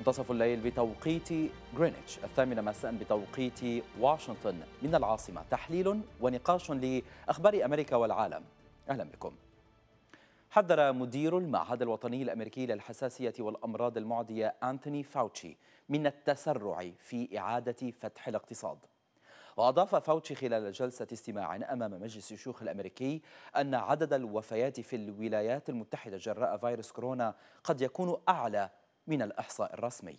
منتصف الليل بتوقيت غرينتش الثامنة مساء بتوقيت واشنطن من العاصمة تحليل ونقاش لأخبار أمريكا والعالم أهلا بكم حذر مدير المعهد الوطني الأمريكي للحساسية والأمراض المعدية أنتوني فاوتشي من التسرع في إعادة فتح الاقتصاد وأضاف فاوتشي خلال جلسة استماع أمام مجلس الشيوخ الأمريكي أن عدد الوفيات في الولايات المتحدة جراء فيروس كورونا قد يكون أعلى من الإحصاء الرسمي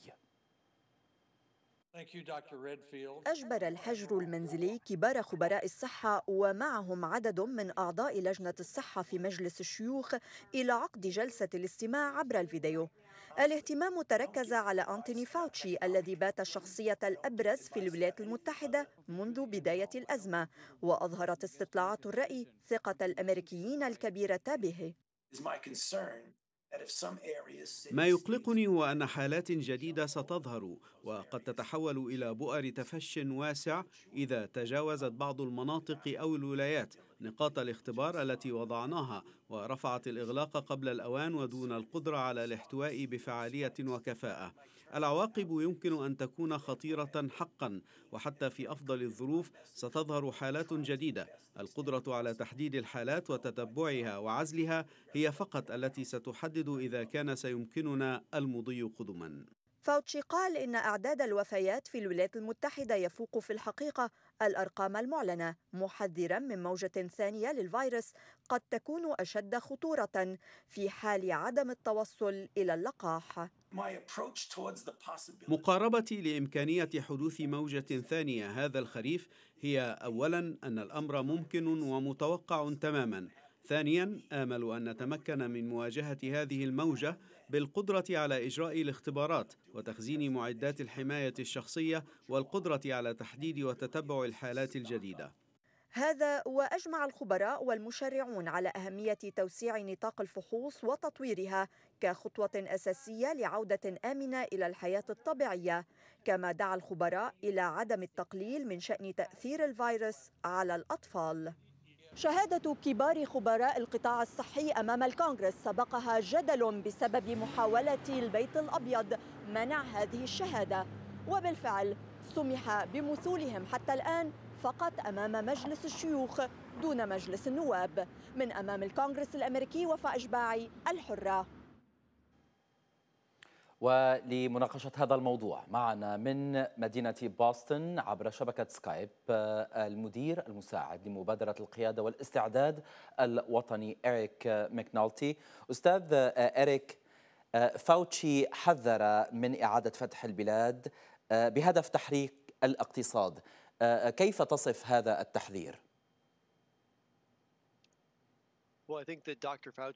أجبر الحجر المنزلي كبار خبراء الصحة ومعهم عدد من أعضاء لجنة الصحة في مجلس الشيوخ إلى عقد جلسة الاستماع عبر الفيديو. الاهتمام تركز على أنتوني فاوتشي الذي بات الشخصية الأبرز في الولايات المتحدة منذ بداية الأزمة، وأظهرت استطلاعات الرأي ثقة الأمريكيين الكبيرة به. ما يقلقني هو أن حالات جديدة ستظهر وقد تتحول إلى بؤر تفش واسع إذا تجاوزت بعض المناطق أو الولايات نقاط الاختبار التي وضعناها ورفعت الإغلاق قبل الأوان ودون القدرة على الاحتواء بفعالية وكفاءة العواقب يمكن أن تكون خطيرة حقا وحتى في أفضل الظروف ستظهر حالات جديدة القدرة على تحديد الحالات وتتبعها وعزلها هي فقط التي ستحدد إذا كان سيمكننا المضي قدما فاوتشي قال إن أعداد الوفيات في الولايات المتحدة يفوق في الحقيقة الأرقام المعلنة محذرا من موجة ثانية للفيروس قد تكون أشد خطورة في حال عدم التوصل إلى اللقاح مقاربتي لإمكانية حدوث موجة ثانية هذا الخريف هي أولا أن الأمر ممكن ومتوقع تماما ثانيا آمل أن نتمكن من مواجهة هذه الموجة بالقدرة على إجراء الاختبارات وتخزين معدات الحماية الشخصية والقدرة على تحديد وتتبع الحالات الجديدة هذا واجمع الخبراء والمشرعون على اهميه توسيع نطاق الفحوص وتطويرها كخطوه اساسيه لعوده امنه الى الحياه الطبيعيه كما دعا الخبراء الى عدم التقليل من شان تاثير الفيروس على الاطفال شهادة كبار خبراء القطاع الصحي أمام الكونغرس سبقها جدل بسبب محاولة البيت الأبيض منع هذه الشهادة وبالفعل سمح بمثولهم حتى الآن فقط أمام مجلس الشيوخ دون مجلس النواب من أمام الكونغرس الأمريكي وفاء إشباعي الحرة ولمناقشة هذا الموضوع معنا من مدينة بوسطن عبر شبكة سكايب آه، المدير المساعد لمبادرة القيادة والاستعداد الوطني إريك مكنالتي أستاذ آه، إريك آه، فاوتشي حذر من إعادة فتح البلاد بهدف تحريك الاقتصاد كيف تصف هذا التحذير؟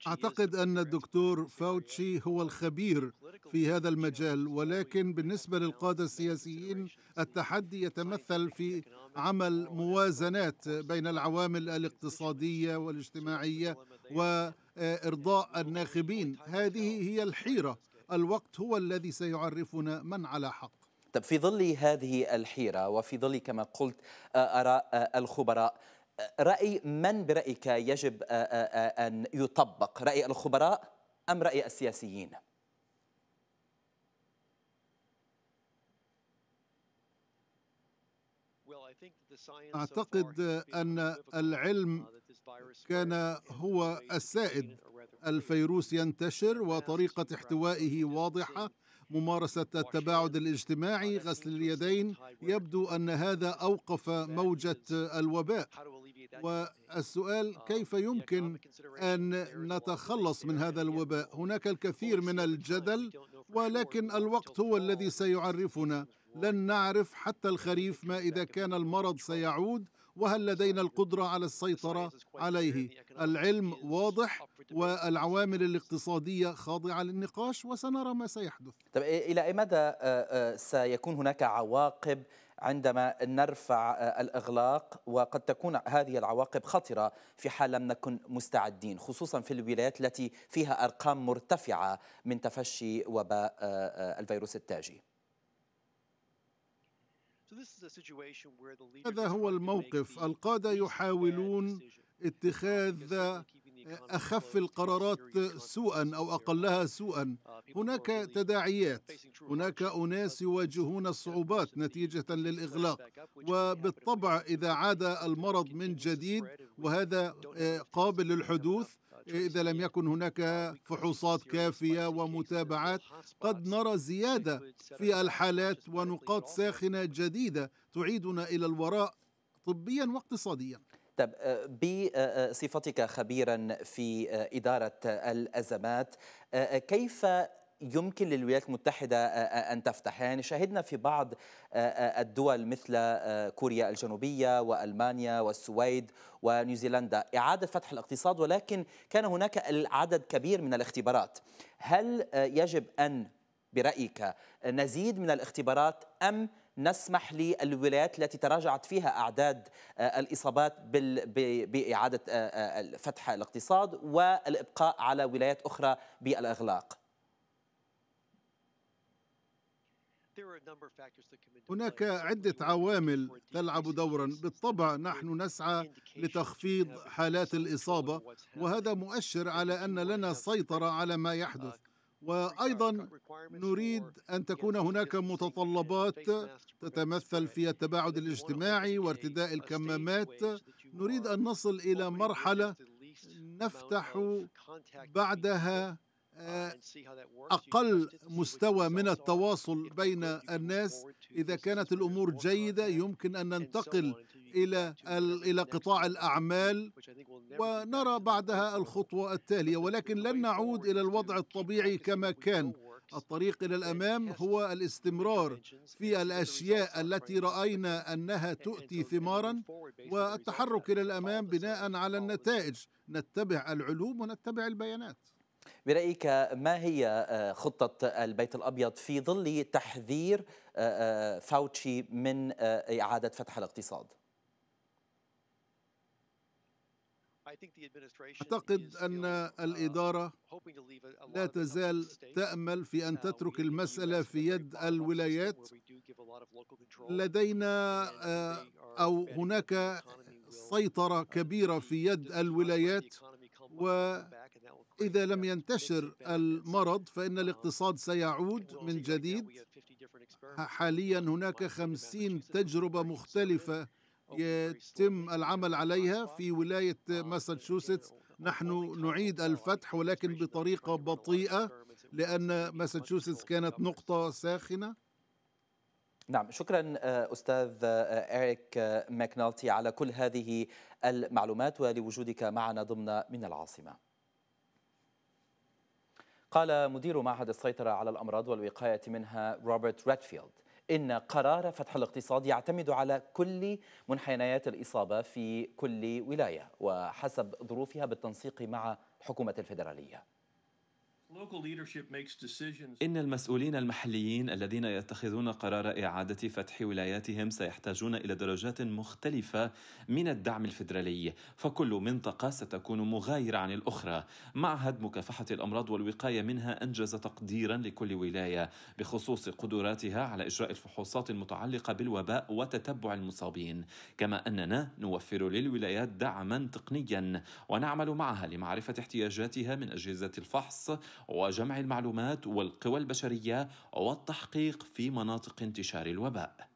أعتقد أن الدكتور فاوتشي هو الخبير في هذا المجال ولكن بالنسبة للقادة السياسيين التحدي يتمثل في عمل موازنات بين العوامل الاقتصادية والاجتماعية وإرضاء الناخبين هذه هي الحيرة الوقت هو الذي سيعرفنا من على حق طب في ظل هذه الحيرة وفي ظل كما قلت آه، آراء آه، الخبراء راي من برايك يجب آه، آه، آه، ان يطبق راي الخبراء ام راي السياسيين اعتقد ان العلم كان هو السائد الفيروس ينتشر وطريقه احتوائه واضحه ممارسه التباعد الاجتماعي غسل اليدين يبدو ان هذا اوقف موجه الوباء والسؤال آه، كيف يعني يمكن أن نتخلص من هذا الوباء هناك الكثير من الجدل ولكن الوقت هو الذي سيعرفنا لن نعرف حتى الخريف ما إذا كان المرض سيعود وهل لدينا القدرة على السيطرة عليه العلم واضح والعوامل الاقتصادية خاضعة للنقاش وسنرى ما سيحدث طب إلى أي مدى سيكون هناك عواقب عندما نرفع آه، الإغلاق وقد تكون هذه العواقب خطرة في حال لم نكن مستعدين خصوصا في الولايات التي فيها أرقام مرتفعة من تفشي وباء آه، آه، الفيروس التاجي هذا هو الموقف القادة يحاولون اتخاذ اخف القرارات سوءا او اقلها سوءا هناك تداعيات هناك اناس يواجهون الصعوبات نتيجه للاغلاق وبالطبع اذا عاد المرض من جديد وهذا آه، قابل للحدوث إذا لم يكن هناك فحوصات كافية ومتابعات قد نرى زيادة في الحالات ونقاط ساخنة جديدة تعيدنا إلى الوراء طبيا واقتصاديا طب آه، بصفتك آه، آه، خبيرا في إدارة الأزمات كيف يمكن للولايات المتحدة أن تفتح يعني شاهدنا في بعض الدول مثل كوريا الجنوبية وألمانيا والسويد ونيوزيلندا إعادة فتح الاقتصاد ولكن كان هناك العدد كبير من الاختبارات هل يجب أن برأيك نزيد من الاختبارات أم نسمح للولايات التي تراجعت فيها أعداد آه، الإصابات بإعادة آه، آه، فتح الاقتصاد والإبقاء على ولايات أخرى بالإغلاق هناك عدة عوامل تلعب دورا بالطبع نحن نسعى لتخفيض حالات الإصابة وهذا مؤشر على أن لنا سيطرة على ما يحدث وايضا نريد ان تكون هناك متطلبات تتمثل في التباعد الاجتماعي وارتداء الكمامات نريد ان نصل الى مرحله نفتح بعدها uh, آه، اقل مستوى من التواصل بين الناس اذا كانت الامور جيده يمكن ان ننتقل الى الى قطاع الاعمال ونرى بعدها الخطوه التاليه ولكن لن نعود الى الوضع الطبيعي كما كان الطريق الى الامام هو الاستمرار في الاشياء التي راينا انها تؤتي ثمارا والتحرك الى الامام بناء على النتائج نتبع العلوم ونتبع البيانات برايك ما هي آه، خطه البيت الابيض في ظل تحذير آه، آه، فاوتشي من اعاده فتح الاقتصاد أعتقد أن um, الإدارة لا تزال تأمل في أن uh, تترك المسألة في يد الولايات لدينا uh, أو هناك سيطرة uh, كبيرة في يد الولايات وإذا لم ينتشر المرض فإن um, الاقتصاد سيعود من جديد حاليا هناك خمسين تجربة مختلفة يتم العمل عليها في ولاية ماساتشوستس نحن نعيد الفتح ولكن بطريقة بطيئة لأن ماساتشوستس كانت نقطة ساخنة نعم شكرا أستاذ إريك ماكنالتي على كل هذه المعلومات ولوجودك معنا ضمن من العاصمة قال مدير معهد السيطرة على الأمراض والوقاية منها روبرت ريدفيلد إن قرار فتح الاقتصاد يعتمد على كل منحنيات الإصابة في كل ولاية وحسب ظروفها بالتنسيق مع الحكومة الفيدرالية إن المسؤولين المحليين الذين يتخذون قرار إعادة فتح ولاياتهم سيحتاجون إلى درجات مختلفة من الدعم الفيدرالي، فكل منطقة ستكون مغايرة عن الأخرى. معهد مكافحة الأمراض والوقاية منها أنجز تقديرا لكل ولاية بخصوص قدراتها على إجراء الفحوصات المتعلقة بالوباء وتتبع المصابين، كما أننا نوفر للولايات دعما تقنيا ونعمل معها لمعرفة احتياجاتها من أجهزة الفحص وجمع المعلومات والقوى البشريه والتحقيق في مناطق انتشار الوباء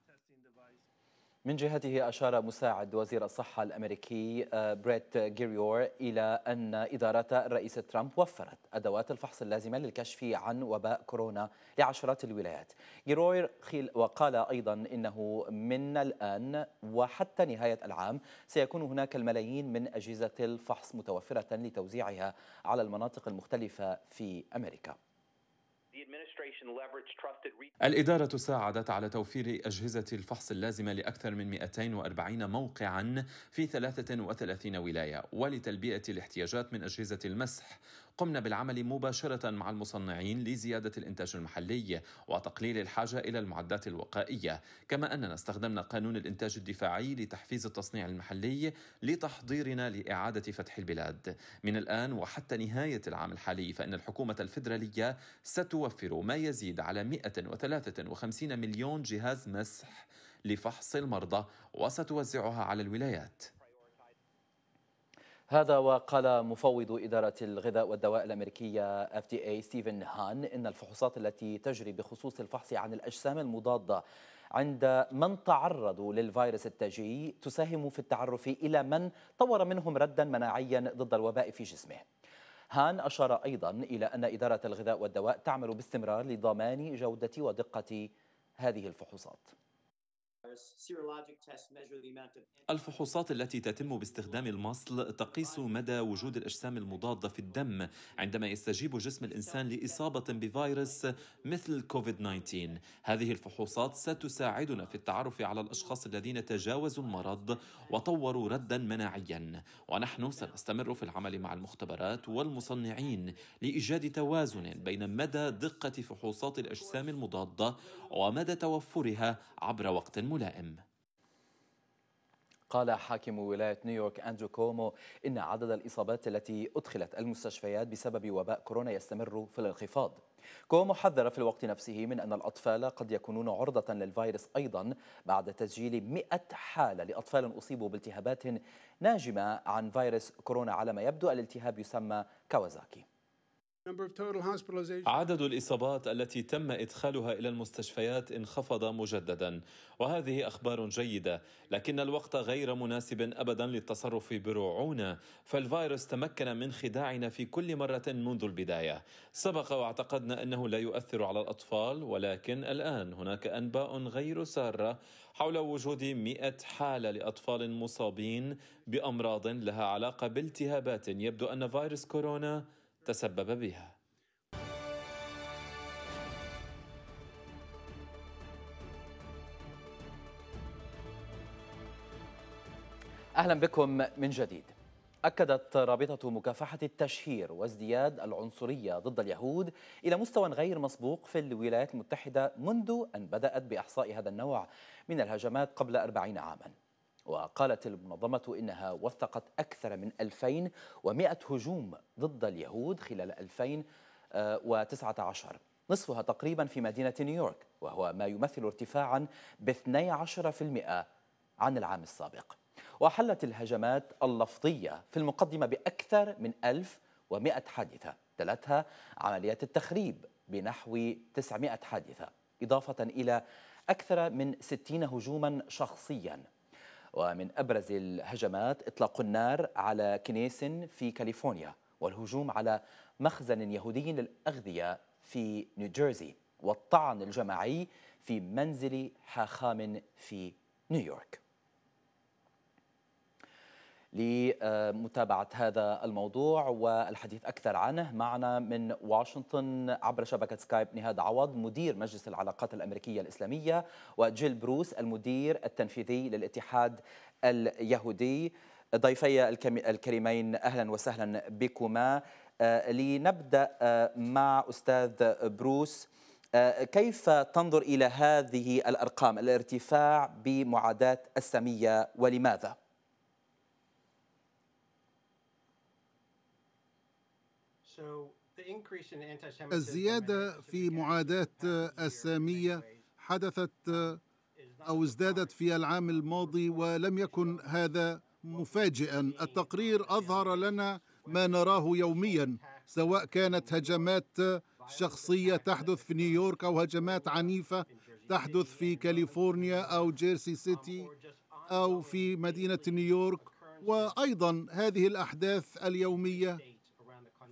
من جهته أشار مساعد وزير الصحة الأمريكي آه، بريت جيريور إلى أن إدارة الرئيس ترامب وفرت أدوات الفحص اللازمة للكشف عن وباء كورونا لعشرات الولايات جيريور وقال أيضا إنه من الآن وحتى نهاية العام سيكون هناك الملايين من أجهزة الفحص متوفرة لتوزيعها على المناطق المختلفة في أمريكا الإدارة ساعدت على توفير أجهزة الفحص اللازمة لأكثر من 240 موقعا في 33 ولاية ولتلبية الاحتياجات من أجهزة المسح قمنا بالعمل مباشرة مع المصنعين لزيادة الإنتاج المحلي وتقليل الحاجة إلى المعدات الوقائية كما أننا استخدمنا قانون الإنتاج الدفاعي لتحفيز التصنيع المحلي لتحضيرنا لإعادة فتح البلاد من الآن وحتى نهاية العام الحالي فإن الحكومة الفدراليه ستوفر ما يزيد على 153 مليون جهاز مسح لفحص المرضى وستوزعها على الولايات هذا وقال مفوض إدارة الغذاء والدواء الأمريكية FDA ستيفن هان إن الفحوصات التي تجري بخصوص الفحص عن الأجسام المضادة عند من تعرضوا للفيروس التاجي تساهم في التعرف إلى من طور منهم ردا مناعيا ضد الوباء في جسمه هان أشار أيضا إلى أن إدارة الغذاء والدواء تعمل باستمرار لضمان جودة ودقة هذه الفحوصات الفحوصات التي تتم باستخدام المصل تقيس مدى وجود الاجسام المضاده في الدم عندما يستجيب جسم الانسان لاصابه بفيروس مثل كوفيد 19 هذه الفحوصات ستساعدنا في التعرف على الاشخاص الذين تجاوزوا المرض وطوروا ردا مناعيا ونحن سنستمر في العمل مع المختبرات والمصنعين لايجاد توازن بين مدى دقه فحوصات الاجسام المضاده ومدى توفرها عبر وقت مناسب. ملائم قال حاكم ولاية نيويورك أندرو كومو إن عدد الإصابات التي أدخلت المستشفيات بسبب وباء كورونا يستمر في الانخفاض كومو حذر في الوقت نفسه من أن الأطفال قد يكونون عرضة للفيروس أيضا بعد تسجيل 100 حالة لأطفال أصيبوا بالتهابات ناجمة عن فيروس كورونا على ما يبدو الالتهاب يسمى كاوازاكي عدد الإصابات التي تم إدخالها إلى المستشفيات انخفض مجددا وهذه أخبار جيدة لكن الوقت غير مناسب أبدا للتصرف برعونة فالفيروس تمكن من خداعنا في كل مرة منذ البداية سبق واعتقدنا أنه لا يؤثر على الأطفال ولكن الآن هناك أنباء غير سارة حول وجود 100 حالة لأطفال مصابين بأمراض لها علاقة بالتهابات يبدو أن فيروس كورونا تسبب بها اهلا بكم من جديد أكدت رابطة مكافحة التشهير وازدياد العنصرية ضد اليهود إلى مستوى غير مسبوق في الولايات المتحدة منذ أن بدأت بإحصاء هذا النوع من الهجمات قبل أربعين عاماً وقالت المنظمة إنها وثقت أكثر من 2100 هجوم ضد اليهود خلال 2019 آه، نصفها تقريبا في مدينة نيويورك وهو ما يمثل ارتفاعا ب 12% عن العام السابق وحلت الهجمات اللفظية في المقدمة بأكثر من 1100 حادثة تلتها عمليات التخريب بنحو 900 حادثة إضافة إلى أكثر من 60 هجوما شخصيا ومن أبرز الهجمات إطلاق النار على كنيس في كاليفورنيا والهجوم على مخزن يهودي للأغذية في نيوجيرسي والطعن الجماعي في منزل حاخام في نيويورك لمتابعة هذا الموضوع والحديث أكثر عنه معنا من واشنطن عبر شبكة سكايب نهاد عوض مدير مجلس العلاقات الأمريكية الإسلامية وجيل بروس المدير التنفيذي للاتحاد اليهودي ضيفي الكريمين أهلا وسهلا بكما آه، لنبدأ آه، مع أستاذ بروس آه، كيف تنظر إلى هذه الأرقام الارتفاع بمعاداة السمية ولماذا؟ الزيادة في معاداة السامية حدثت أو ازدادت في العام الماضي ولم يكن هذا مفاجئا التقرير أظهر لنا ما نراه يوميا سواء كانت هجمات شخصية تحدث في نيويورك أو هجمات عنيفة تحدث في كاليفورنيا أو جيرسي um, سيتي أو في مدينة نيويورك وأيضا هذه الأحداث اليومية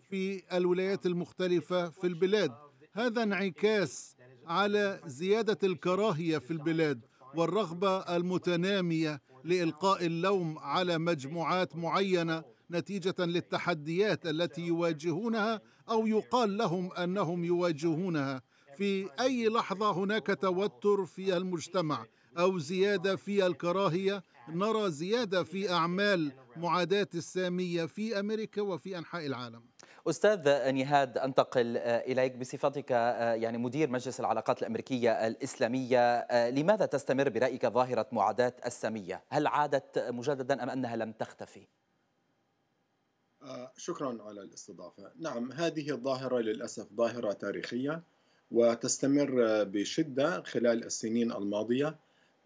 في الولايات المختلفة في البلاد هذا انعكاس على زيادة الكراهية في البلاد والرغبة المتنامية لإلقاء اللوم على مجموعات معينة نتيجة للتحديات التي يواجهونها أو يقال لهم أنهم يواجهونها في أي لحظة هناك توتر في المجتمع أو زيادة في الكراهية نرى زيادة في أعمال معاداة السامية في أمريكا وفي أنحاء العالم أستاذ نهاد أنتقل آه، إليك بصفتك آه، يعني مدير مجلس العلاقات الأمريكية الإسلامية آه، لماذا تستمر برأيك ظاهرة معاداة السامية؟ هل عادت مجددا أم أنها لم تختفي؟ شكرا على الاستضافة نعم هذه الظاهرة للأسف ظاهرة تاريخية وتستمر بشدة خلال السنين الماضية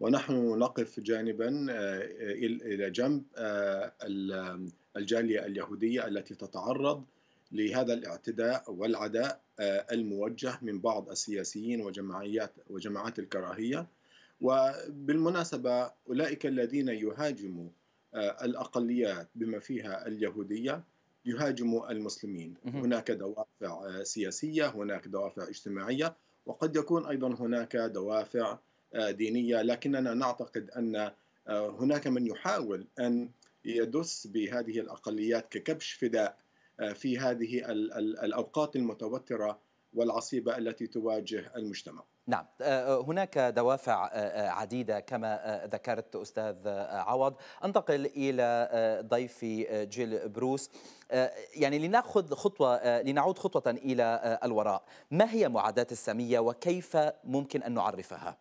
ونحن نقف جانبا إلى جنب الجالية اليهودية التي تتعرض لهذا الاعتداء والعداء آه، الموجه من بعض السياسيين وجمعيات وجماعات الكراهيه وبالمناسبه اولئك الذين يهاجموا آه، الاقليات بما فيها اليهوديه يهاجموا المسلمين هناك دوافع آه، سياسيه هناك دوافع اجتماعيه وقد يكون ايضا هناك دوافع دينيه لكننا نعتقد ان هناك من يحاول ان يدس بهذه الاقليات ككبش فداء آه، في هذه الاوقات المتوتره والعصيبه التي تواجه المجتمع. نعم آه، آه، هناك دوافع عديدة كما ذكرت أستاذ عوض أنتقل إلى ضيفي جيل بروس يعني لنأخذ خطوة لنعود خطوة إلى الوراء ما هي معاداة السامية وكيف ممكن أن نعرفها؟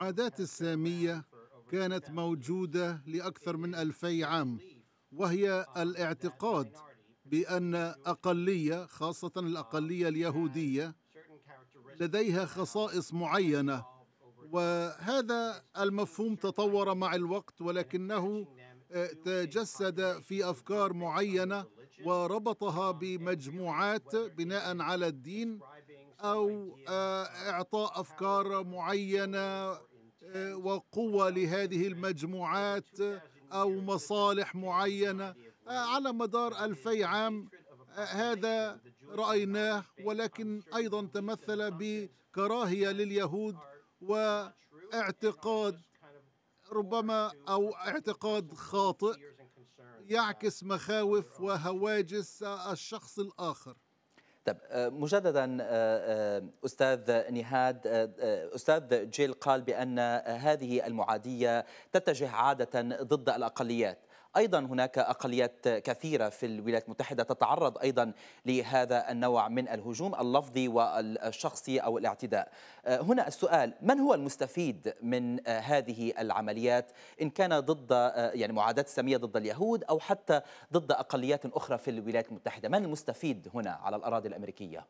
معاداة السامية كانت موجودة لأكثر من ألفي عام وهي الاعتقاد بأن أقلية خاصة الأقلية اليهودية لديها خصائص معينة وهذا المفهوم تطور مع الوقت ولكنه آه، تجسد في أفكار معينة وربطها بمجموعات بناء على الدين أو آه، إعطاء أفكار معينة وقوة لهذه المجموعات أو مصالح معينة آه، على مدار ألفي عام آه، هذا رأيناه ولكن أيضا تمثل بكراهية لليهود واعتقاد ربما أو اعتقاد خاطئ يعكس مخاوف وهواجس الشخص الآخر طب آه، مجددا آه، آه، استاذ نهاد استاذ جيل قال بان هذه المعاديه تتجه عاده ضد الاقليات أيضا هناك أقليات كثيرة في الولايات المتحدة تتعرض أيضا لهذا النوع من الهجوم اللفظي والشخصي أو الاعتداء آه، هنا السؤال من هو المستفيد من آه، هذه العمليات إن كان ضد آه، يعني معاداة سامية ضد اليهود أو حتى ضد أقليات أخرى في الولايات المتحدة من المستفيد هنا على الأراضي الأمريكية؟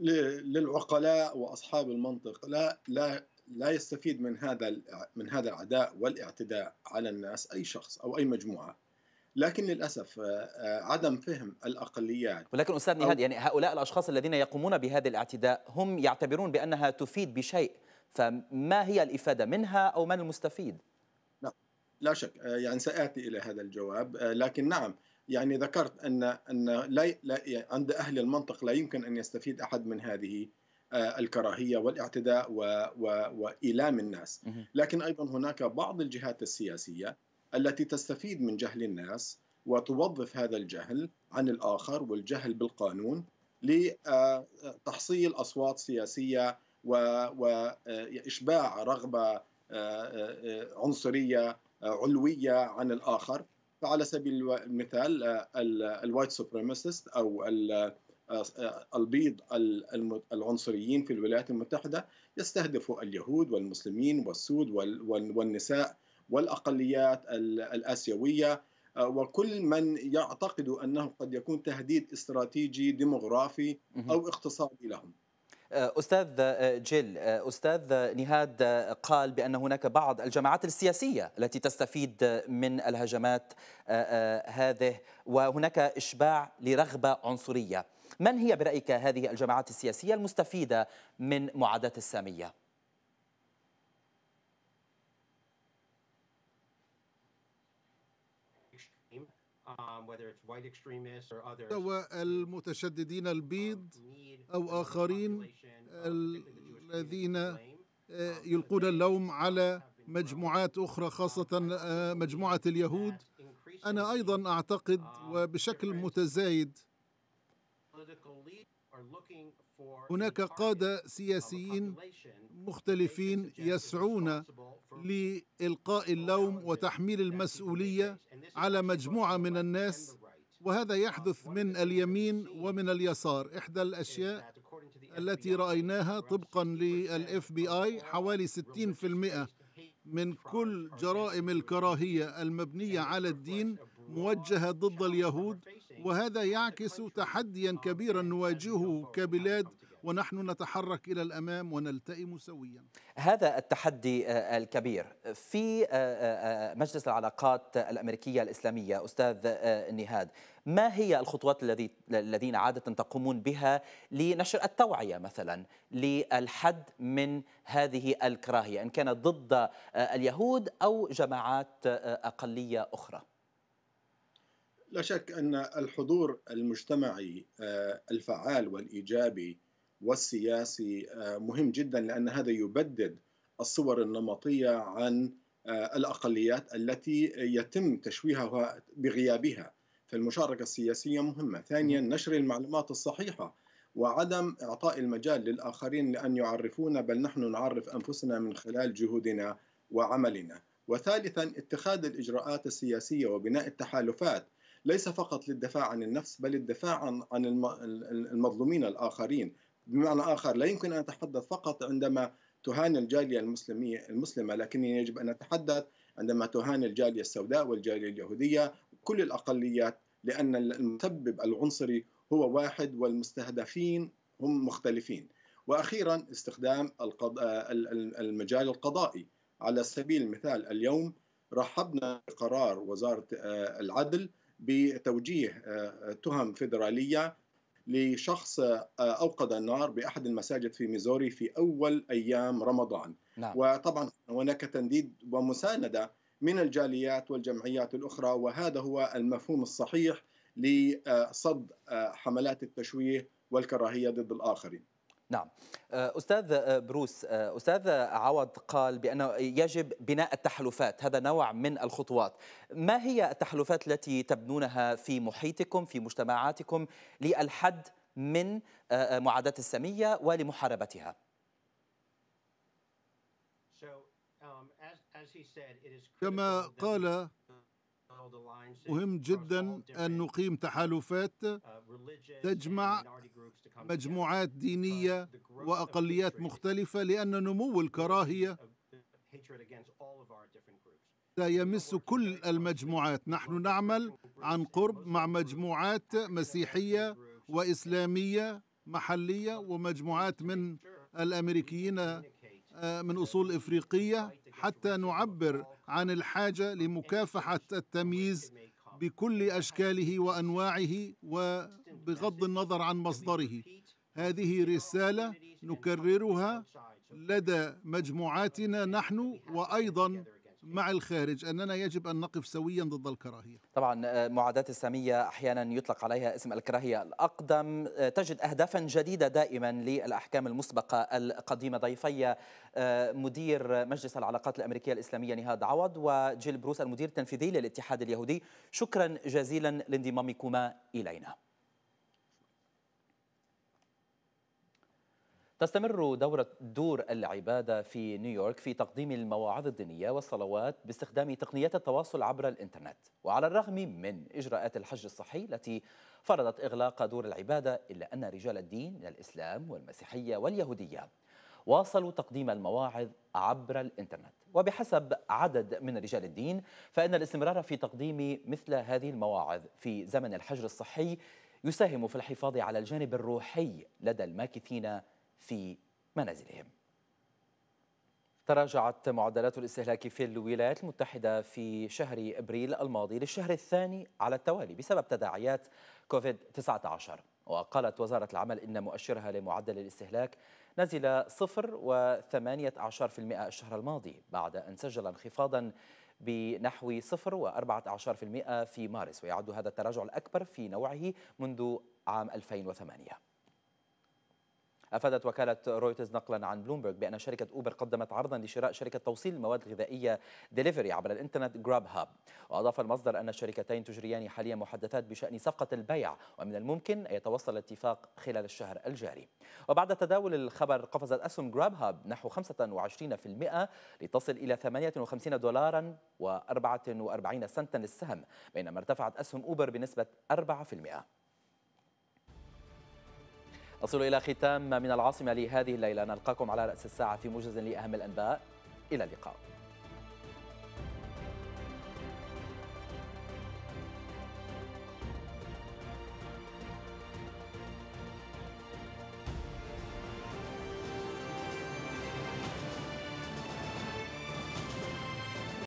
للعقلاء واصحاب المنطق لا لا لا يستفيد من هذا من هذا العداء والاعتداء على الناس اي شخص او اي مجموعه لكن للاسف آه، آه، عدم فهم الاقليات ولكن استاذ نهاد يعني هؤلاء الاشخاص الذين يقومون بهذا الاعتداء هم يعتبرون بانها تفيد بشيء فما هي الافاده منها او من المستفيد؟ لا لا شك آه، يعني ساتي الى هذا الجواب لكن نعم يعني ذكرت ان ان لا, لا عند اهل المنطق لا يمكن ان يستفيد احد من هذه آه، الكراهيه والاعتداء و... و... وايلام الناس لكن ايضا هناك بعض الجهات السياسيه التي تستفيد من جهل الناس وتوظف هذا الجهل عن الاخر والجهل بالقانون لتحصيل آه، اصوات سياسيه واشباع آه، رغبه عنصريه علويه عن الاخر فعلى سبيل المثال الوايت سوبريمسيست او ال آه، آه، البيض العنصريين في الولايات المتحدة يستهدفوا اليهود والمسلمين والسود والنساء والأقليات الآسيوية آه، وكل من يعتقد أنه قد يكون تهديد استراتيجي ديموغرافي أو اقتصادي لهم أستاذ جيل أستاذ نهاد قال بأن هناك بعض الجماعات السياسية التي تستفيد من الهجمات هذه وهناك إشباع لرغبة عنصرية من هي برأيك هذه الجماعات السياسية المستفيدة من معاداة السامية؟ um, سواء المتشددين البيض um, أو آخرين الذين آه، um, يلقون اللوم على مجموعات أخرى خاصة آه، مجموعة اليهود أنا أيضا أعتقد وبشكل متزايد هناك قادة سياسيين مختلفين يسعون لإلقاء اللوم وتحميل المسؤولية على مجموعة من الناس وهذا uh, يحدث من اليمين ومن اليسار إحدى الأشياء التي رأيناها طبقا للإف بي آي حوالي 60% من كل جرائم الكراهية المبنية على الدين موجهة ضد اليهود وهذا يعكس تحديا كبيرا نواجهه كبلاد ونحن نتحرك الى الامام ونلتئم سويا. هذا التحدي آه، الكبير في آه، آه، مجلس العلاقات الامريكيه الاسلاميه استاذ نهاد ما هي الخطوات الذي الذين عاده تقومون بها لنشر التوعيه مثلا للحد من هذه الكراهيه ان كانت ضد اليهود او جماعات اقليه اخرى؟ لا شك أن الحضور المجتمعي آه، الفعال والإيجابي والسياسي آه، مهم جدا لأن هذا يبدد الصور النمطية عن آه، الأقليات التي يتم تشويهها بغيابها فالمشاركة السياسية مهمة ثانيا نشر المعلومات الصحيحة وعدم إعطاء المجال للآخرين لأن يعرفونا بل نحن نعرف أنفسنا من خلال جهودنا وعملنا وثالثا اتخاذ الإجراءات السياسية وبناء التحالفات ليس فقط للدفاع عن النفس بل الدفاع عن عن المظلومين الاخرين بمعنى اخر لا يمكن ان اتحدث فقط عندما تهان الجاليه المسلميه المسلمه لكن يجب ان اتحدث عندما تهان الجاليه السوداء والجاليه اليهوديه كل الاقليات لان المسبب العنصري هو واحد والمستهدفين هم مختلفين واخيرا استخدام المجال القضائي على سبيل المثال اليوم رحبنا بقرار وزاره آه، العدل بتوجيه آه، تهم فيدراليه لشخص آه، اوقد النار باحد المساجد في ميزوري في اول ايام رمضان نعم. وطبعا هناك تنديد ومسانده من الجاليات والجمعيات الاخرى وهذا هو المفهوم الصحيح لصد آه، حملات التشويه والكراهيه ضد الاخرين نعم آه، استاذ آه، بروس آه، استاذ عوض قال بانه يجب بناء التحالفات هذا نوع من الخطوات ما هي التحالفات التي تبنونها في محيطكم في مجتمعاتكم للحد من معاداه الساميه ولمحاربتها um, كما قال مهم جدا أن نقيم تحالفات uh, تجمع مجموعات دينية وأقليات مختلفة لأن نمو الكراهية سيمس كل المجموعات نحن نعمل عن قرب مع مجموعات مسيحية وإسلامية محلية ومجموعات من الأمريكيين آه، من أصول إفريقية حتى نعبر عن الحاجه لمكافحه التمييز بكل اشكاله وانواعه وبغض النظر عن مصدره هذه رساله نكررها لدى مجموعاتنا نحن وايضا مع الخارج أننا يجب أن نقف سويا ضد الكراهية طبعا آه، معاداة السامية أحيانا يطلق عليها اسم الكراهية الأقدم آه، تجد أهدافا جديدة دائما للأحكام المسبقة القديمة ضيفي آه، مدير مجلس العلاقات الأمريكية الإسلامية نهاد عوض وجيل بروس المدير التنفيذي للاتحاد اليهودي شكرا جزيلا لانضمامكما إلينا تستمر دورة دور العبادة في نيويورك في تقديم المواعظ الدينية والصلوات باستخدام تقنيات التواصل عبر الإنترنت وعلى الرغم من إجراءات الحج الصحي التي فرضت إغلاق دور العبادة إلا أن رجال الدين من الإسلام والمسيحية واليهودية واصلوا تقديم المواعظ عبر الإنترنت وبحسب عدد من رجال الدين فإن الاستمرار في تقديم مثل هذه المواعظ في زمن الحجر الصحي يساهم في الحفاظ على الجانب الروحي لدى الماكثين في منازلهم تراجعت معدلات الاستهلاك في الولايات المتحدة في شهر أبريل الماضي للشهر الثاني على التوالي بسبب تداعيات كوفيد-19 وقالت وزارة العمل إن مؤشرها لمعدل الاستهلاك نزل 0.18% الشهر الماضي بعد أن سجل انخفاضا بنحو 0.14% في مارس ويعد هذا التراجع الأكبر في نوعه منذ عام 2008 أفادت وكالة رويترز نقلا عن بلومبرج بأن شركة أوبر قدمت عرضا لشراء شركة توصيل المواد الغذائية ديليفري عبر الإنترنت جراب هاب وأضاف المصدر أن الشركتين تجريان حاليا محادثات بشأن صفقة البيع ومن الممكن أن يتوصل الاتفاق خلال الشهر الجاري وبعد تداول الخبر قفزت أسهم جراب هاب نحو 25% لتصل إلى 58 دولارا و44 سنتا للسهم بينما ارتفعت أسهم أوبر بنسبة 4% أصل إلى ختام من العاصمة لهذه الليلة نلقاكم على رأس الساعة في موجز لأهم الأنباء إلى اللقاء